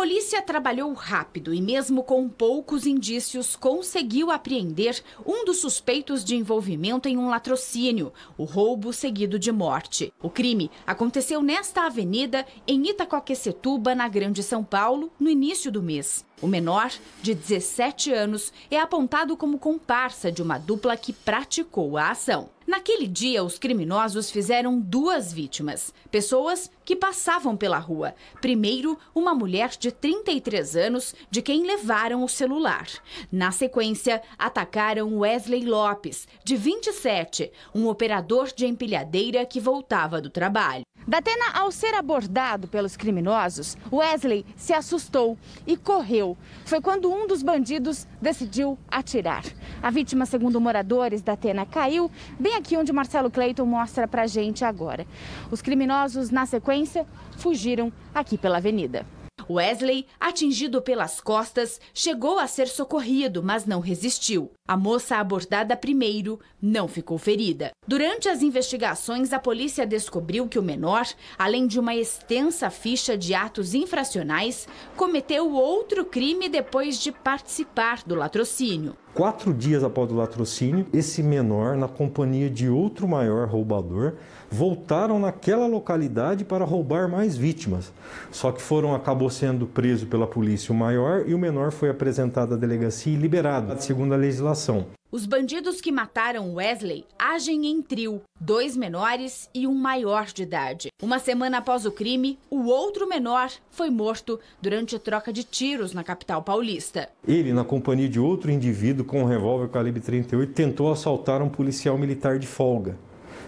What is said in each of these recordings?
polícia trabalhou rápido e, mesmo com poucos indícios, conseguiu apreender um dos suspeitos de envolvimento em um latrocínio, o roubo seguido de morte. O crime aconteceu nesta avenida, em Itacoaquecetuba, na Grande São Paulo, no início do mês. O menor, de 17 anos, é apontado como comparsa de uma dupla que praticou a ação. Naquele dia, os criminosos fizeram duas vítimas, pessoas que passavam pela rua. Primeiro, uma mulher de 33 anos, de quem levaram o celular. Na sequência, atacaram Wesley Lopes, de 27, um operador de empilhadeira que voltava do trabalho. Datena, ao ser abordado pelos criminosos, Wesley se assustou e correu. Foi quando um dos bandidos decidiu atirar. A vítima, segundo moradores da Atena, caiu bem aqui onde Marcelo Cleiton mostra pra gente agora. Os criminosos, na sequência, fugiram aqui pela avenida. Wesley, atingido pelas costas, chegou a ser socorrido, mas não resistiu. A moça abordada primeiro não ficou ferida. Durante as investigações, a polícia descobriu que o menor, além de uma extensa ficha de atos infracionais, cometeu outro crime depois de participar do latrocínio. Quatro dias após o latrocínio, esse menor, na companhia de outro maior roubador, voltaram naquela localidade para roubar mais vítimas. Só que foram acabou sendo preso pela polícia o maior e o menor foi apresentado à delegacia e liberado, segundo a legislação. Os bandidos que mataram Wesley agem em trio, dois menores e um maior de idade. Uma semana após o crime, o outro menor foi morto durante troca de tiros na capital paulista. Ele, na companhia de outro indivíduo com um revólver calibre 38, tentou assaltar um policial militar de folga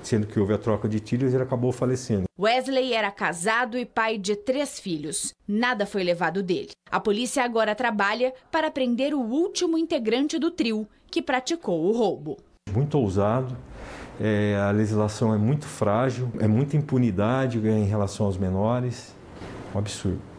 sendo que houve a troca de tiros e ele acabou falecendo. Wesley era casado e pai de três filhos. Nada foi levado dele. A polícia agora trabalha para prender o último integrante do trio que praticou o roubo. Muito ousado, é, a legislação é muito frágil, é muita impunidade né, em relação aos menores. Um absurdo.